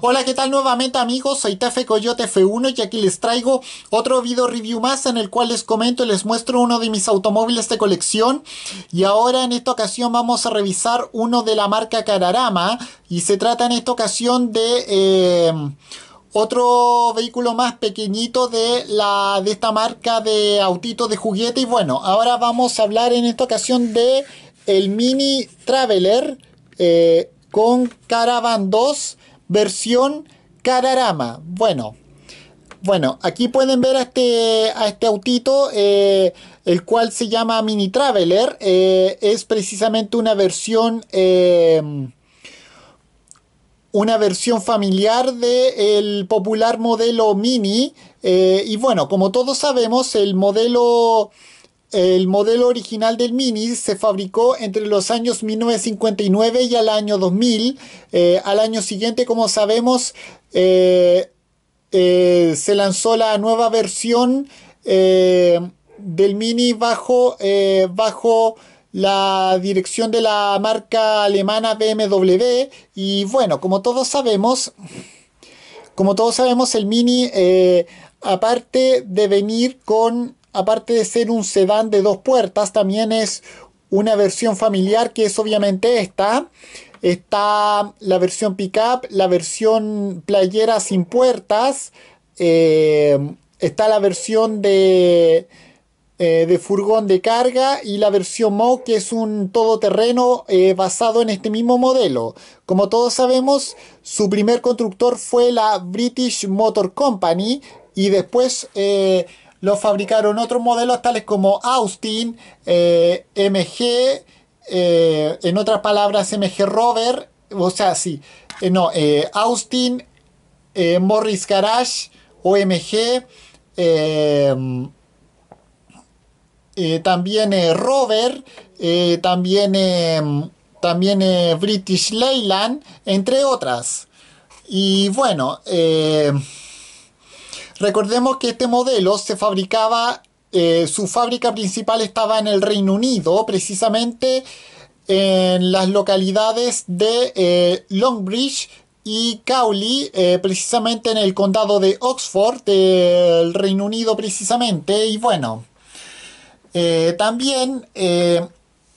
Hola, ¿qué tal nuevamente amigos? Soy Tefe Coyote F1 y aquí les traigo otro video review más en el cual les comento y les muestro uno de mis automóviles de colección. Y ahora en esta ocasión vamos a revisar uno de la marca Cararama y se trata en esta ocasión de... Em, otro vehículo más pequeñito de, la, de esta marca de autitos de juguete y bueno, ahora vamos a hablar en esta ocasión de el Mini Traveler eh, con Caravan 2 versión Cararama. Bueno, bueno, aquí pueden ver a este, a este autito, eh, el cual se llama Mini Traveler. Eh, es precisamente una versión, eh, una versión familiar del el popular modelo Mini. y bueno, como todos sabemos, el modelo el modelo original del Mini se fabricó entre los años 1959 y al año 2000. Eh, al año siguiente, como sabemos, eh, eh, se lanzó la nueva versión del Mini bajo, bajo la dirección de la marca alemana BMW. Y bueno, como todos sabemos, como todos sabemos, el Mini aparte de venir con aparte de ser un sedán de dos puertas, también es una versión familiar que es obviamente esta. Está la versión pickup, la versión playera sin puertas, eh, está la versión de, eh, de furgón de carga y la versión mo que es un todoterreno eh, basado en este mismo modelo. Como todos sabemos, su primer constructor fue la British Motor Company y después lo fabricaron otros modelos tales como Austin, eh, MG, eh, en otras palabras MG Rover, o sea, sí, eh, no, Austin, Morris Garage, OMG, también Rover, también, también British Leyland, entre otras. Y bueno, Recordemos que este modelo se fabricaba, eh, su fábrica principal estaba en el Reino Unido, precisamente en las localidades de eh, Longbridge y Cowley, eh, precisamente en el condado de Oxford, del Reino Unido precisamente. Y bueno, también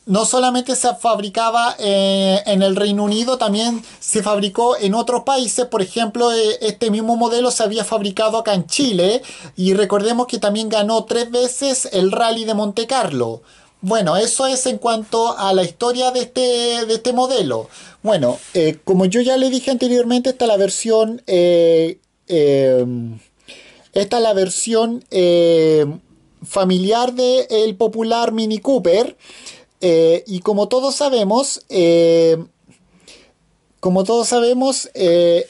no solamente se fabricaba eh, en el Reino Unido, también se fabricó en otros países. Por ejemplo, eh, este mismo modelo se había fabricado acá en Chile y recordemos que también ganó tres veces el Rally de Monte Carlo. Bueno, eso es en cuanto a la historia de este, de este modelo. Bueno, eh, como yo ya le dije anteriormente, esta es la versión... esta es la versión familiar del el popular Mini Cooper. Eh, y como todos sabemos, eh, como todos sabemos, eh,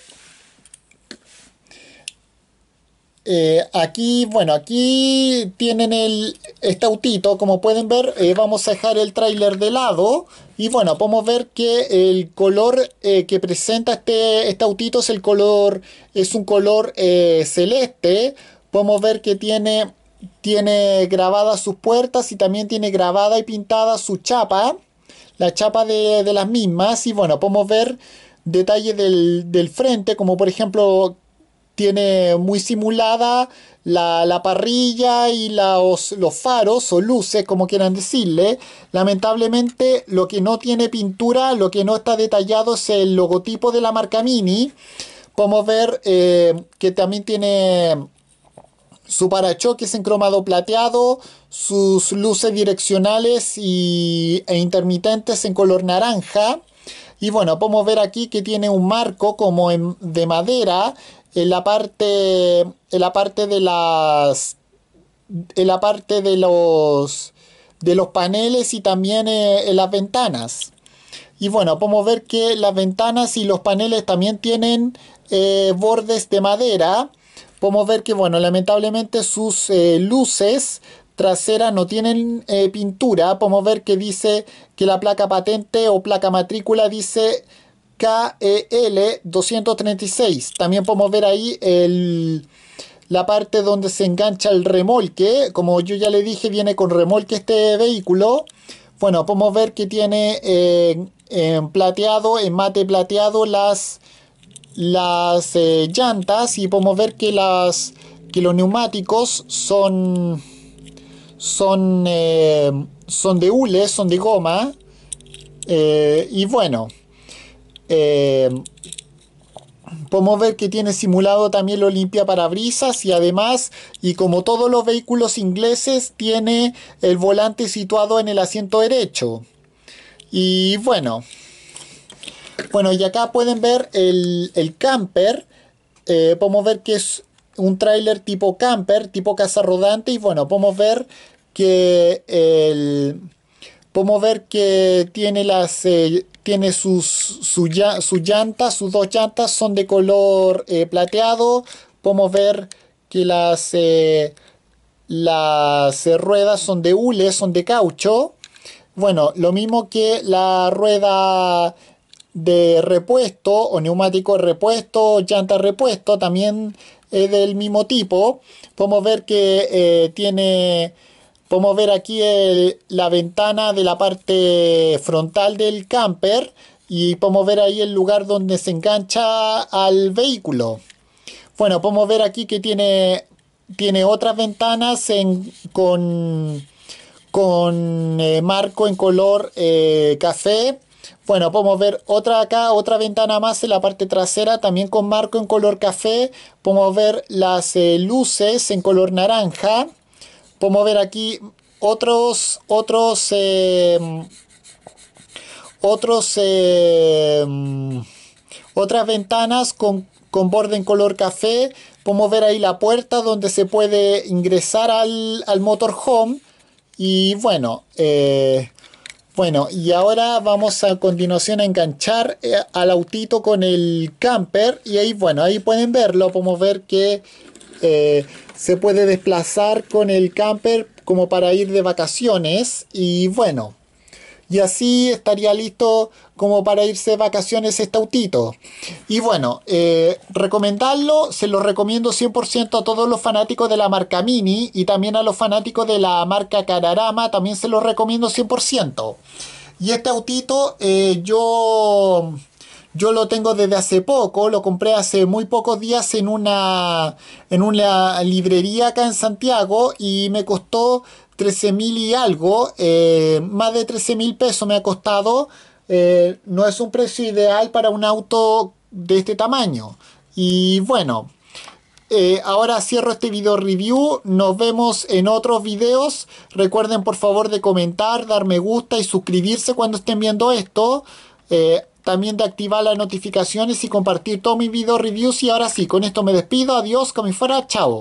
aquí, bueno, aquí tienen el, este autito, como pueden ver, vamos a dejar el tráiler de lado. Y bueno, podemos ver que el color que presenta este, este autito es el color, es un color celeste. Podemos ver que tiene tiene grabadas sus puertas y también tiene grabada y pintada su chapa, la chapa de, las mismas. Y bueno, podemos ver detalles del, frente, como por ejemplo tiene muy simulada la, parrilla y los faros o luces, como quieran decirle. Lamentablemente lo que no tiene pintura, lo que no está detallado es el logotipo de la marca Mini. Podemos ver eh, que también tiene su parachoques en cromado plateado, sus luces direccionales y, e intermitentes en color naranja. Y bueno, podemos ver aquí que tiene un marco como de madera en la parte la parte de las de los de los paneles y también eh, en las ventanas. Y bueno, podemos ver que las ventanas y los paneles también tienen eh, bordes de madera podemos ver que, bueno, lamentablemente sus eh, luces traseras no tienen eh, pintura. Podemos ver que dice que la placa patente o placa matrícula dice KEL 236. También podemos ver ahí la parte donde se engancha el remolque. Como yo ya le dije, viene con remolque este vehículo. Bueno, podemos ver que tiene eh, en plateado, en mate plateado, las las eh, llantas y podemos ver que, las, que los neumáticos son, son, eh, son de hule, son de goma. Eh, y bueno, podemos ver que tiene simulado también lo limpia brisas y además, y como todos los vehículos ingleses, tiene el volante situado en el asiento derecho. Y bueno. Bueno, y acá pueden ver el, camper. Eh, podemos ver que es un tráiler tipo camper, tipo casa rodante. Y bueno, podemos ver que podemos ver que tiene las eh, tiene sus su, sus dos llantas son de color eh, plateado. Podemos ver que las las ruedas son de hule, son de caucho. Bueno, lo mismo que la rueda de repuesto o neumático repuesto, llanta repuesto, también es eh, del mismo tipo. Podemos ver que eh, tiene, podemos ver aquí la ventana de la parte frontal del camper y podemos ver ahí el lugar donde se engancha al vehículo. Bueno, podemos ver aquí que tiene, tiene otras ventanas con, con eh, marco en color café bueno, podemos ver otra acá, otra ventana más en la parte trasera, también con marco en color café. Podemos ver las eh, luces en color naranja. Podemos ver aquí otros, otros, eh, otros, eh, otras ventanas con, borde en color café. Podemos ver ahí la puerta donde se puede ingresar al, al motorhome. Y bueno, bueno, y ahora vamos a continuación a enganchar eh, al autito con el camper. Y ahí, bueno, ahí pueden verlo. Podemos ver que eh, se puede desplazar con el camper como para ir de vacaciones. Y bueno, y así estaría listo como para irse de vacaciones este autito. Y bueno, eh, recomendarlo, se lo recomiendo 100% a todos los fanáticos de la marca Mini y también a los fanáticos de la marca Cararama, también se lo recomiendo 100%. Y este autito eh, yo yo lo tengo desde hace poco, lo compré hace muy pocos días en una, en una librería acá en Santiago y me costó 13 mil y algo, eh, más de 13 mil pesos me ha costado. Eh, no es un precio ideal para un auto de este tamaño. Y bueno, eh, ahora cierro este video review. Nos vemos en otros videos. Recuerden por favor de comentar, dar me gusta y suscribirse cuando estén viendo esto también de activar las notificaciones y compartir todos mis video reviews. Y ahora sí, con esto me despido. Adiós, como fuera. Chao.